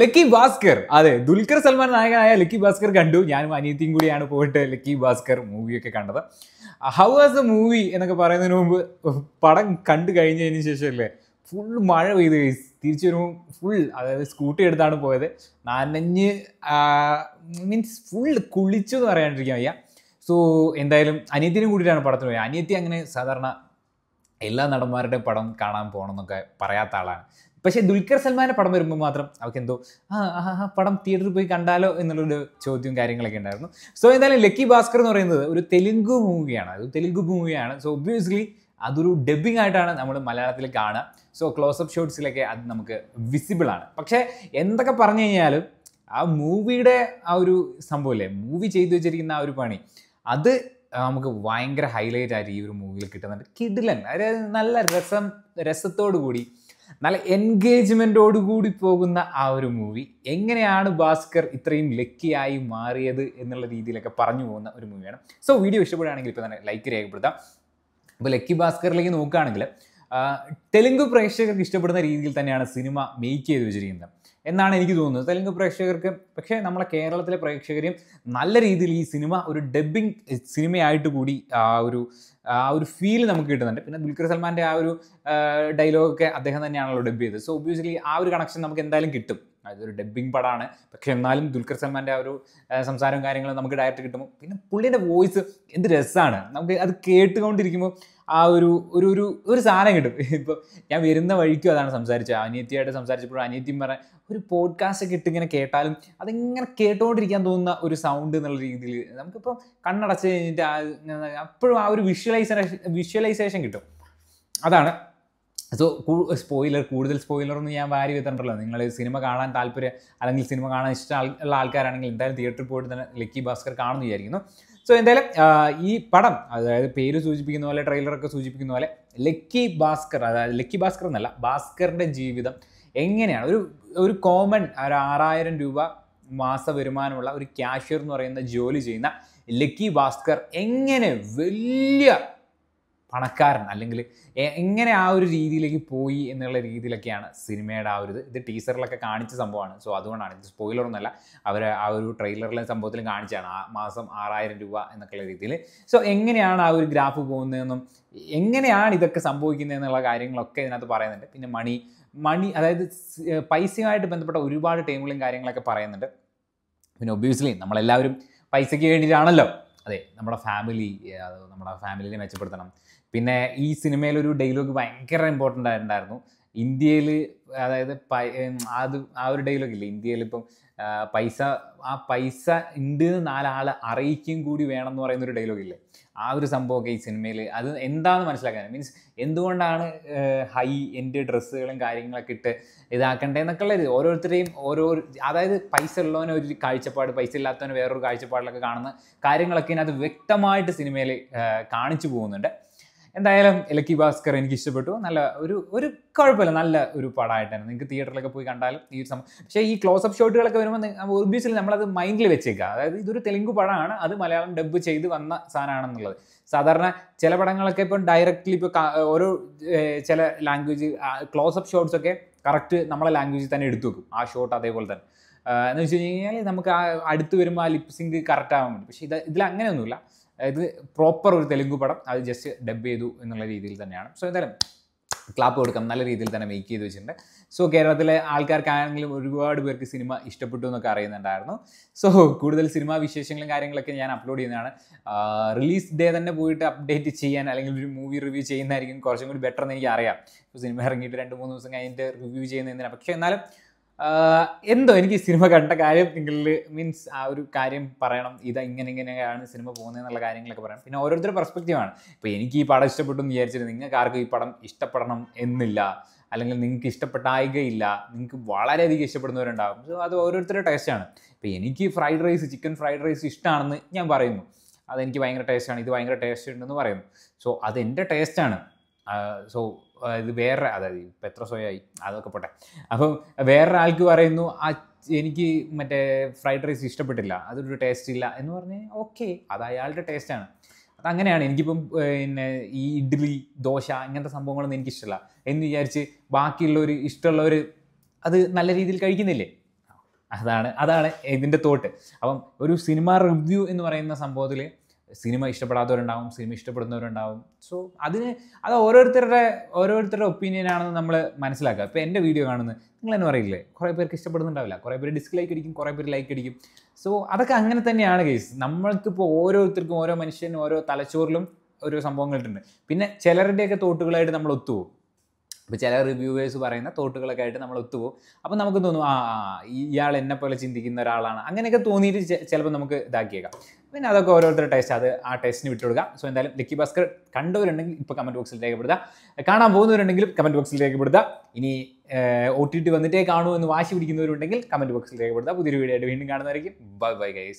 lucky Bhaskar അതെ ദുൽഖർ സൽമാൻ നായകനായ lucky Bhaskar കണ്ടു ഞാനും അനിയത്തിയും കൂടിയാണ് പോയിട്ട് ലക്കി ഭാസ്കർ മൂവിയൊക്കെ കണ്ടത് ഹൗ വാസ് ദ മൂവി എന്നൊക്കെ പറയുന്നതിന് മുമ്പ് പടം കണ്ടു കഴിഞ്ഞതിന് ശേഷമല്ലേ ഫുൾ മഴ പെയ്ത് തിരിച്ചു വരുമ്പോൾ ഫുൾ അതായത് സ്കൂട്ടി എടുത്താണ് പോയത് നാനഞ്ഞ് മീൻസ് ഫുൾ കുളിച്ചു എന്ന് പറയാണ്ടിരിക്കാൻ അയ്യ സോ എന്തായാലും അനിയത്തിനും കൂടിയിട്ടാണ് പടത്തിന് പോയത് അനിയത്തി അങ്ങനെ സാധാരണ എല്ലാ നടന്മാരുടെയും പടം കാണാൻ പോകണം എന്നൊക്കെ പറയാത്ത ആളാണ് പക്ഷേ ദുൽഖർ സൽമാൻ്റെ പടം വരുമ്പോൾ മാത്രം അവർക്ക് എന്തോ ആ പടം തിയേറ്ററിൽ പോയി കണ്ടാലോ എന്നുള്ളൊരു ചോദ്യവും കാര്യങ്ങളൊക്കെ ഉണ്ടായിരുന്നു സോ എന്തായാലും ലക്കി ഭാസ്കർ എന്ന് പറയുന്നത് ഒരു തെലുങ്ക് മൂവിയാണ് അത് തെലുങ്ക് മൂവിയാണ് സോ ഒബ്വിയസ്ലി അതൊരു ഡബ്ബിംഗ് ആയിട്ടാണ് നമ്മൾ മലയാളത്തിൽ കാണുക സോ ക്ലോസപ്പ് ഷോട്ട്സിലൊക്കെ അത് നമുക്ക് വിസിബിൾ ആണ് പക്ഷേ എന്തൊക്കെ പറഞ്ഞു കഴിഞ്ഞാലും ആ മൂവിയുടെ ആ ഒരു സംഭവമില്ലേ മൂവി ചെയ്തു വെച്ചിരിക്കുന്ന ആ ഒരു പണി അത് നമുക്ക് ഭയങ്കര ഹൈലൈറ്റ് ആയിട്ട് ഈ ഒരു മൂവിയിൽ കിട്ടുന്നുണ്ട് കിഡിലൻ അതായത് നല്ല രസം രസത്തോടു കൂടി നല്ല എൻഗേജ്മെൻറ്റോട് കൂടി പോകുന്ന ആ ഒരു മൂവി എങ്ങനെയാണ് ഭാസ്കർ ഇത്രയും ലക്കിയായി മാറിയത് എന്നുള്ള രീതിയിലൊക്കെ പറഞ്ഞു പോകുന്ന ഒരു മൂവിയാണ് സോ വീഡിയോ ഇഷ്ടപ്പെടുകയാണെങ്കിൽ ഇപ്പോൾ തന്നെ ലൈക്ക് രേഖപ്പെടുത്താം അപ്പോൾ ലക്കി ഭാസ്കറിലേക്ക് നോക്കുകയാണെങ്കിൽ തെലുങ്ക് പ്രേക്ഷകർക്ക് ഇഷ്ടപ്പെടുന്ന രീതിയിൽ തന്നെയാണ് സിനിമ മേക്ക് ചെയ്ത് വെച്ചിരിക്കുന്നത് എന്നാണ് എനിക്ക് തോന്നുന്നത് തെലുങ്ക് പ്രേക്ഷകർക്ക് പക്ഷേ നമ്മളെ കേരളത്തിലെ പ്രേക്ഷകരെയും നല്ല രീതിയിൽ ഈ സിനിമ ഒരു ഡബ്ബിംഗ് സിനിമയായിട്ട് കൂടി ആ ഒരു ആ ഒരു ഫീൽ നമുക്ക് കിട്ടുന്നുണ്ട് പിന്നെ ദുൽഖർ സൽമാൻ്റെ ആ ഒരു ഡയലോഗൊക്കെ അദ്ദേഹം തന്നെയാണല്ലോ ഡബ് ചെയ്തത് സോ ഒബ്വിയസ്ലി ആ ഒരു കണക്ഷൻ നമുക്ക് എന്തായാലും കിട്ടും അതൊരു ഡബ്ബിംഗ് പടമാണ് പക്ഷെ എന്നാലും ദുൽഖർ സൽമാൻ്റെ ആ ഒരു സംസാരവും കാര്യങ്ങളും നമുക്ക് ഡയറക്റ്റ് കിട്ടുമ്പോൾ പിന്നെ പുള്ളിൻ്റെ വോയിസ് എന്ത് രസമാണ് നമുക്ക് അത് കേട്ടുകൊണ്ടിരിക്കുമ്പോൾ ആ ഒരു ഒരു ഒരു ഒരു സാധനം കിട്ടും ഇപ്പോൾ ഞാൻ വരുന്ന വഴിക്കും അതാണ് സംസാരിച്ചത് അനിയത്തിയായിട്ട് സംസാരിച്ചപ്പോഴും അനിയത്തിയും പറയാൻ ഒരു പോഡ്കാസ്റ്റ് ഒക്കെ ഇട്ട് ഇങ്ങനെ കേട്ടാലും അതിങ്ങനെ കേട്ടുകൊണ്ടിരിക്കാൻ തോന്നുന്ന ഒരു സൗണ്ട് എന്നുള്ള രീതിയിൽ നമുക്കിപ്പോൾ കണ്ണടച്ച് കഴിഞ്ഞിട്ട് അപ്പോഴും ആ ഒരു വിഷ്വലൈസേഷൻ വിഷ്വലൈസേഷൻ കിട്ടും അതാണ് സോ സ്പോയിലർ കൂടുതൽ സ്പോയിലറൊന്നും ഞാൻ വാരി വിത്തണ്ടല്ലോ നിങ്ങൾ സിനിമ കാണാൻ താല്പര്യം അല്ലെങ്കിൽ സിനിമ കാണാൻ ഇഷ്ടം ഉള്ള ആൾക്കാരാണെങ്കിൽ എന്തായാലും തിയേറ്ററിൽ പോയിട്ട് തന്നെ ലക്കി ഭാസ്കർ കാണുന്നു വിചാരിക്കുന്നു സോ എന്തായാലും ഈ പടം അതായത് പേര് സൂചിപ്പിക്കുന്ന പോലെ ട്രെയിലറൊക്കെ സൂചിപ്പിക്കുന്ന പോലെ ലക്കി ഭാസ്കർ അതായത് ലക്കി ഭാസ്കർ എന്നല്ല ഭാസ്കറിൻ്റെ ജീവിതം എങ്ങനെയാണ് ഒരു ഒരു കോമൺ ഒരു ആറായിരം രൂപ മാസ വരുമാനമുള്ള ഒരു ക്യാഷ്യർ എന്ന് പറയുന്ന ജോലി ചെയ്യുന്ന ലക്കി ഭാസ്കർ എങ്ങനെ വലിയ പണക്കാരൻ അല്ലെങ്കിൽ എങ്ങനെ ആ ഒരു രീതിയിലേക്ക് പോയി എന്നുള്ള രീതിയിലൊക്കെയാണ് സിനിമയുടെ ആ ഒരു ഇത് ഇത് ടീസറിലൊക്കെ കാണിച്ച സംഭവമാണ് സോ അതുകൊണ്ടാണ് ഇത് സ്പോയിലറൊന്നുമല്ല അവർ ആ ഒരു ട്രെയിലറിലെ സംഭവത്തിലും കാണിച്ചാണ് ആ മാസം ആറായിരം രൂപ എന്നൊക്കെയുള്ള രീതിയിൽ സോ എങ്ങനെയാണ് ആ ഒരു ഗ്രാഫ് പോകുന്നതെന്നും എങ്ങനെയാണ് ഇതൊക്കെ സംഭവിക്കുന്നത് എന്നുള്ള കാര്യങ്ങളൊക്കെ ഇതിനകത്ത് പറയുന്നുണ്ട് പിന്നെ മണി മണി അതായത് പൈസയുമായിട്ട് ബന്ധപ്പെട്ട ഒരുപാട് ടൈമുകളും കാര്യങ്ങളൊക്കെ പറയുന്നുണ്ട് പിന്നെ ഒബ്വിയസ്ലി നമ്മളെല്ലാവരും പൈസയ്ക്ക് വേണ്ടിയിട്ടാണല്ലോ അതെ നമ്മുടെ ഫാമിലി നമ്മുടെ ഫാമിലിനെ മെച്ചപ്പെടുത്തണം പിന്നെ ഈ സിനിമയിൽ ഒരു ഡയലോഗ് ഭയങ്കര ഇമ്പോർട്ടൻ്റ് ആയിട്ടുണ്ടായിരുന്നു ഇന്ത്യയിൽ അതായത് അത് ആ ഒരു ഡയലോഗ് ഇല്ല ഇന്ത്യയിൽ ഇപ്പം പൈസ ആ പൈസ ഉണ്ട് എന്ന് നാലാൾ അറിയിക്കും കൂടി വേണം എന്ന് പറയുന്ന ഒരു ഡയലോഗ് ഇല്ലേ ആ ഒരു സംഭവമൊക്കെ ഈ സിനിമയിൽ അത് എന്താണെന്ന് മനസ്സിലാക്കാൻ മീൻസ് എന്തുകൊണ്ടാണ് ഹൈ എൻ്റെ ഡ്രസ്സുകളും കാര്യങ്ങളൊക്കെ ഇട്ട് ഇതാക്കണ്ടേ എന്നൊക്കെ ഉള്ളത് ഓരോരുത്തരെയും ഓരോ അതായത് പൈസ ഉള്ളവനെ ഒരു കാഴ്ചപ്പാട് പൈസ ഇല്ലാത്തവന് വേറൊരു കാഴ്ചപ്പാടിലൊക്കെ കാണുന്ന കാര്യങ്ങളൊക്കെ ഇതിനകത്ത് വ്യക്തമായിട്ട് സിനിമയിൽ കാണിച്ചു പോകുന്നുണ്ട് എന്തായാലും ഇലക്കി ഭാസ്കർ എനിക്ക് ഇഷ്ടപ്പെട്ടു നല്ല ഒരു ഒരു കുഴപ്പമില്ല നല്ല ഒരു പടമായിട്ടാണ് നിങ്ങൾക്ക് തിയേറ്ററിലൊക്കെ പോയി കണ്ടാലും ഈ സമയം പക്ഷേ ഈ ക്ലോസ് അപ്പ് ഷോട്ടുകളൊക്കെ വരുമ്പോൾ ഒബ്വിയസ്ലി നമ്മളത് മൈൻഡിൽ വെച്ചേക്കുക അതായത് ഇതൊരു തെലുങ്ക് പടമാണ് അത് മലയാളം ഡബ് ചെയ്ത് വന്ന സാധനമാണെന്നുള്ളത് സാധാരണ ചില പടങ്ങളൊക്കെ ഇപ്പം ഡയറക്റ്റ്ലി ഇപ്പോൾ ഓരോ ചില ലാംഗ്വേജ് ക്ലോസ് അപ്പ് ഷോട്ട്സ് ഒക്കെ കറക്റ്റ് നമ്മളെ ലാംഗ്വേജിൽ തന്നെ എടുത്തു വെക്കും ആ ഷോട്ട് അതേപോലെ തന്നെ എന്ന് വെച്ച് കഴിഞ്ഞാൽ നമുക്ക് ആ അടുത്ത് വരുമ്പോൾ ആ ലിപ്സിങ്ക് കറക്റ്റ് ആവാൻ പറ്റും പക്ഷേ ഇത് ഇതിൽ അങ്ങനെയൊന്നുമില്ല ഇത് പ്രോപ്പർ ഒരു തെലുങ്ക് പടം അത് ജസ്റ്റ് ഡബ് ചെയ്തു എന്നുള്ള രീതിയിൽ തന്നെയാണ് സോ എന്തായാലും ക്ലാപ്പ് കൊടുക്കാം നല്ല രീതിയിൽ തന്നെ മേക്ക് ചെയ്ത് വെച്ചിട്ടുണ്ട് സോ കേരളത്തിലെ ആൾക്കാർക്കാണെങ്കിലും ഒരുപാട് പേർക്ക് സിനിമ ഇഷ്ടപ്പെട്ടു എന്നൊക്കെ അറിയുന്നുണ്ടായിരുന്നു സോ കൂടുതൽ സിനിമാ വിശേഷങ്ങളും കാര്യങ്ങളൊക്കെ ഞാൻ അപ്ലോഡ് ചെയ്യുന്നതാണ് റിലീസ് ഡേ തന്നെ പോയിട്ട് അപ്ഡേറ്റ് ചെയ്യാൻ അല്ലെങ്കിൽ ഒരു മൂവി റിവ്യൂ ചെയ്യുന്നതായിരിക്കും കുറച്ചും കൂടി ബെറ്റർ എന്ന് എനിക്ക് അറിയാം സിനിമ ഇറങ്ങിയിട്ട് രണ്ട് മൂന്ന് ദിവസം കഴിഞ്ഞിട്ട് റിവ്യൂ ചെയ്യുന്നതിനാണ് പക്ഷേ എന്നാലും എന്തോ എനിക്ക് സിനിമ കണ്ട കാര്യം നിങ്ങളിൽ മീൻസ് ആ ഒരു കാര്യം പറയണം ഇത് ഇങ്ങനെ ഇങ്ങനെയാണ് സിനിമ പോകുന്നതെന്നുള്ള കാര്യങ്ങളൊക്കെ പറയാം പിന്നെ ഓരോരുത്തരുടെ പെർസ്പെക്റ്റീവാണ് ഇപ്പോൾ എനിക്ക് ഈ പടം ഇഷ്ടപ്പെട്ടു എന്ന് വിചാരിച്ചിട്ട് നിങ്ങൾക്ക് ആർക്കും ഈ പടം ഇഷ്ടപ്പെടണം എന്നില്ല അല്ലെങ്കിൽ നിങ്ങൾക്ക് ഇഷ്ടപ്പെട്ടായികയില്ല നിങ്ങൾക്ക് വളരെയധികം ഇഷ്ടപ്പെടുന്നവരുണ്ടാകും സോ അത് ഓരോരുത്തരുടെ ടേസ്റ്റാണ് ഇപ്പോൾ എനിക്ക് fried rice chicken fried rice ഇഷ്ടമാണെന്ന് ഞാൻ പറയുന്നു അതെനിക്ക് ഭയങ്കര ടേസ്റ്റാണ് ഇത് ഭയങ്കര ടേസ്റ്റ് ഉണ്ടെന്ന് പറയുന്നു സോ അത് എൻ്റെ ടേസ്റ്റാണ് സോ അതായത് വേറെ അതായത് സ്വയമായി അതൊക്കെ പോട്ടെ അപ്പം വേറൊരാൾക്ക് പറയുന്നു ആ എനിക്ക് മറ്റേ ഫ്രൈഡ് റൈസ് ഇഷ്ടപ്പെട്ടില്ല അതൊരു ടേസ്റ്റ് ഇല്ല എന്ന് പറഞ്ഞ് ഓക്കെ അത് അയാളുടെ ടേസ്റ്റാണ് അത് അങ്ങനെയാണ് എനിക്കിപ്പം പിന്നെ ഈ ഇഡ്ഡലി ദോശ ഇങ്ങനത്തെ സംഭവങ്ങളൊന്നും എനിക്കിഷ്ടമല്ല എന്ന് വിചാരിച്ച് ബാക്കിയുള്ളവർ ഇഷ്ടമുള്ളവർ അത് നല്ല രീതിയിൽ കഴിക്കുന്നില്ലേ അതാണ് അതാണ് ഇതിൻ്റെ തോട്ട് അപ്പം ഒരു സിനിമ റിവ്യൂ എന്ന് പറയുന്ന സംഭവത്തിൽ സിനിമ ഇഷ്ടപ്പെടാത്തവരുണ്ടാവും സിനിമ ഇഷ്ടപ്പെടുന്നവരുണ്ടാവും സോ അതിന് അത് ഓരോരുത്തരുടെ ഓരോരുത്തരുടെ ആണെന്ന് നമ്മൾ മനസ്സിലാക്കുക ഇപ്പോൾ എൻ്റെ വീഡിയോ കാണുന്നത് നിങ്ങൾ എന്നെ പറയില്ലേ കുറേ പേർക്ക് ഇഷ്ടപ്പെടുന്നുണ്ടാവില്ല കുറേ പേര് ഡിസ്ലൈക്ക് അടിക്കും കുറേ പേര് ലൈക്ക് അടിക്കും സോ അതൊക്കെ അങ്ങനെ തന്നെയാണ് കേസ് നമ്മൾക്കിപ്പോൾ ഓരോരുത്തർക്കും ഓരോ മനുഷ്യനും ഓരോ തലച്ചോറിലും ഓരോ സംഭവങ്ങളുണ്ട് പിന്നെ ചിലരുടെയൊക്കെ തോട്ടുകളായിട്ട് നമ്മൾ ഒത്തുപോകും ഇപ്പോൾ ചില റിവ്യൂവേഴ്സ് പറയുന്ന തോട്ടുകളൊക്കെ ആയിട്ട് നമ്മൾ ഒത്തുപോകും അപ്പോൾ നമുക്ക് തോന്നും ആ ഇയാൾ എന്നെ പോലെ ചിന്തിക്കുന്ന ഒരാളാണ് അങ്ങനെയൊക്കെ തോന്നിയിട്ട് ചിലപ്പോൾ നമുക്ക് ഇതാക്കിയേക്കാം പിന്നെ അതൊക്കെ ഓരോരുത്തരുടെ ടേസ്റ്റ് അത് ആ ടേസ്റ്റിന് വിട്ടുകൊടുക്കുക സോ എന്തായാലും ലിക്കി ഭാസ്കർ കണ്ടവരുണ്ടെങ്കിൽ ഇപ്പോൾ കമൻറ്റ് ബോക്സിൽ രേഖപ്പെടുത്തുക കാണാൻ പോകുന്നവരുണ്ടെങ്കിലും കമൻറ്റ് ബോക്സിൽ രേഖപ്പെടുത്തുക ഇനി ഒ ടി ടി വന്നിട്ടേ കാണൂ എന്ന് വാശി പിടിക്കുന്നവരുണ്ടെങ്കിൽ കമൻറ്റ് ബോക്സിൽ രേഖപ്പെടുത്തുക പുതിയൊരു വീഡിയോ ആയിട്ട് വീണ്ടും കാണുന്നതായിരിക്കും ബൈ ബൈ ഗൈസ്